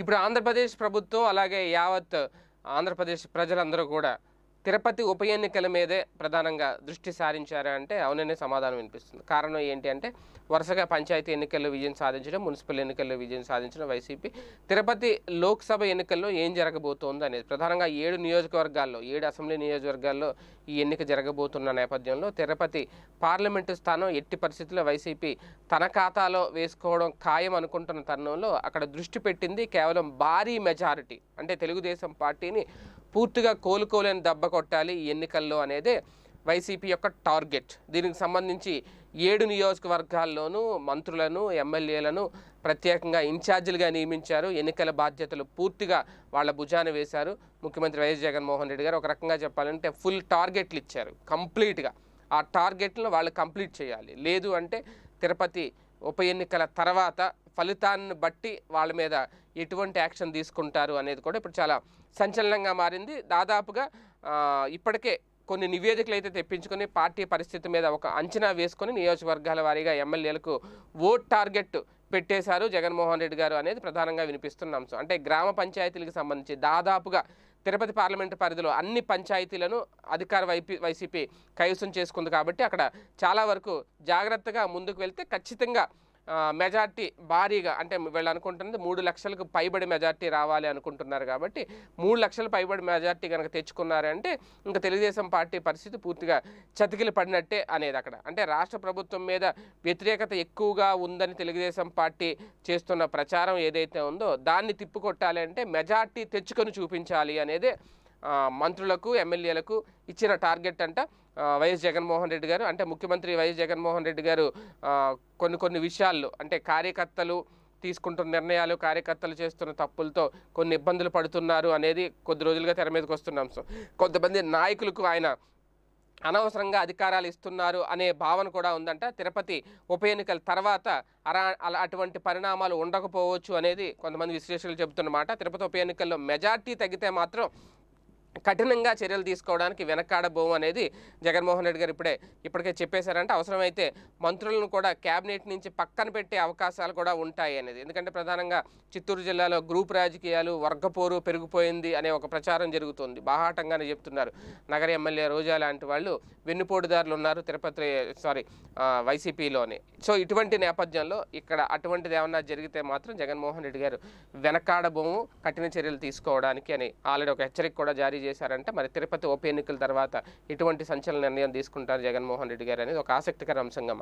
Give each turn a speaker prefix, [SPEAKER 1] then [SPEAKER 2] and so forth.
[SPEAKER 1] ఇప్పుడు ఆంధ్రప్రదేశ్ ప్రభుత్వం అలాగే యావత్ ఆంధ్రప్రదేశ్ ప్రజలందరూ కూడా తిరుపతి ఉప ఎన్నికల మీదే ప్రధానంగా దృష్టి సారించారా అంటే అవుననే సమాధానం వినిపిస్తుంది కారణం ఏంటి అంటే వరుసగా పంచాయతీ ఎన్నికల్లో విజయం సాధించడం మున్సిపల్ ఎన్నికల్లో విజయం సాధించడం వైసీపీ తిరుపతి లోక్సభ ఎన్నికల్లో ఏం జరగబోతోంది అనేది ప్రధానంగా ఏడు నియోజకవర్గాల్లో ఏడు అసెంబ్లీ నియోజకవర్గాల్లో ఈ ఎన్నిక జరగబోతున్న నేపథ్యంలో తిరుపతి పార్లమెంటు స్థానం ఎట్టి పరిస్థితుల్లో వైసీపీ తన ఖాతాలో వేసుకోవడం ఖాయం అనుకుంటున్న తరుణంలో అక్కడ దృష్టి పెట్టింది కేవలం భారీ మెజారిటీ అంటే తెలుగుదేశం పార్టీని పూర్తిగా కోలుకోలేని దెబ్బ కొట్టాలి ఈ ఎన్నికల్లో అనేది వైసీపీ యొక్క టార్గెట్ దీనికి సంబంధించి ఏడు నియోజకవర్గాల్లోనూ మంత్రులను ఎమ్మెల్యేలను ప్రత్యేకంగా ఇన్ఛార్జీలుగా నియమించారు ఎన్నికల బాధ్యతలు పూర్తిగా వాళ్ళ భుజాన వేశారు ముఖ్యమంత్రి వైఎస్ జగన్మోహన్ రెడ్డి గారు ఒక రకంగా చెప్పాలంటే ఫుల్ టార్గెట్లు ఇచ్చారు కంప్లీట్గా ఆ టార్గెట్లను వాళ్ళు కంప్లీట్ చేయాలి లేదు అంటే తిరుపతి ఉప ఎన్నికల తర్వాత ఫలితాన్ని బట్టి వాళ్ళ మీద ఎటువంటి యాక్షన్ తీసుకుంటారు అనేది కూడా ఇప్పుడు చాలా సంచలనంగా మారింది దాదాపుగా ఇప్పటికే కొన్ని నివేదికలు అయితే తెప్పించుకొని పార్టీ పరిస్థితి మీద ఒక అంచనా వేసుకొని నియోజకవర్గాల వారీగా ఎమ్మెల్యేలకు ఓట్ టార్గెట్ పెట్టేశారు జగన్మోహన్ రెడ్డి గారు అనేది ప్రధానంగా వినిపిస్తున్న అంశం అంటే గ్రామ పంచాయతీలకు సంబంధించి దాదాపుగా తిరుపతి పార్లమెంటు పరిధిలో అన్ని పంచాయతీలను అధికార వైపీ వైసీపీ కైవసం చేసుకుంది కాబట్టి అక్కడ చాలా వరకు జాగ్రత్తగా ముందుకు వెళ్తే ఖచ్చితంగా మెజార్టీ భారీగా అంటే వీళ్ళు అనుకుంటున్నది మూడు లక్షలకు పైబడి మెజార్టీ రావాలి అనుకుంటున్నారు కాబట్టి మూడు లక్షల పైబడి మెజార్టీ కనుక తెచ్చుకున్నారంటే ఇంకా తెలుగుదేశం పార్టీ పరిస్థితి పూర్తిగా చతికిలు పడినట్టే అనేది అక్కడ అంటే రాష్ట్ర ప్రభుత్వం మీద వ్యతిరేకత ఎక్కువగా ఉందని తెలుగుదేశం పార్టీ చేస్తున్న ప్రచారం ఏదైతే ఉందో దాన్ని తిప్పికొట్టాలి అంటే మెజార్టీ తెచ్చుకొని చూపించాలి అనేది మంత్రులకు ఎమ్మెల్యేలకు ఇచ్చిన టార్గెట్ అంట వైఎస్ జగన్మోహన్ రెడ్డి గారు అంటే ముఖ్యమంత్రి వైఎస్ జగన్మోహన్ రెడ్డి గారు కొన్ని కొన్ని విషయాల్లో అంటే కార్యకర్తలు తీసుకుంటున్న నిర్ణయాలు కార్యకర్తలు చేస్తున్న తప్పులతో కొన్ని ఇబ్బందులు పడుతున్నారు అనేది కొద్ది రోజులుగా తెర మీదకి వస్తున్నాం సో కొంతమంది నాయకులకు ఆయన అనవసరంగా అధికారాలు ఇస్తున్నారు అనే భావన కూడా ఉందంట తిరుపతి ఉప ఎన్నికల తర్వాత అలా అటువంటి పరిణామాలు ఉండకపోవచ్చు అనేది కొంతమంది విశ్లేషకులు చెబుతున్నమాట తిరుపతి ఉప ఎన్నికల్లో మెజార్టీ తగ్గితే మాత్రం కఠినంగా చర్యలు తీసుకోవడానికి వెనకాడబోము అనేది జగన్మోహన్ రెడ్డి గారు ఇప్పుడే ఇప్పటికే చెప్పేశారంటే అవసరమైతే మంత్రులను కూడా క్యాబినెట్ నుంచి పక్కన పెట్టే అవకాశాలు కూడా ఉంటాయి అనేది ఎందుకంటే ప్రధానంగా చిత్తూరు జిల్లాలో గ్రూప్ రాజకీయాలు వర్గపోరు పెరిగిపోయింది అనే ఒక ప్రచారం జరుగుతుంది బాహాటంగానే చెప్తున్నారు నగర ఎమ్మెల్యే రోజా లాంటి వాళ్ళు వెన్నుపోటుదారులు ఉన్నారు తిరుపతి సారీ వైసీపీలోనే సో ఇటువంటి నేపథ్యంలో ఇక్కడ అటువంటిది ఏమన్నా జరిగితే మాత్రం జగన్మోహన్ రెడ్డి గారు వెనకాడబోము కఠిన చర్యలు తీసుకోవడానికి అని ఆల్రెడీ ఒక హెచ్చరిక కూడా జారీ చేశారంటే మరి తిరుపతి ఉప ఎన్నికల తర్వాత ఇటువంటి సంచలన నిర్ణయం తీసుకుంటారు జగన్మోహన్ రెడ్డి గారు అనేది ఒక ఆసక్తికర అంశంగా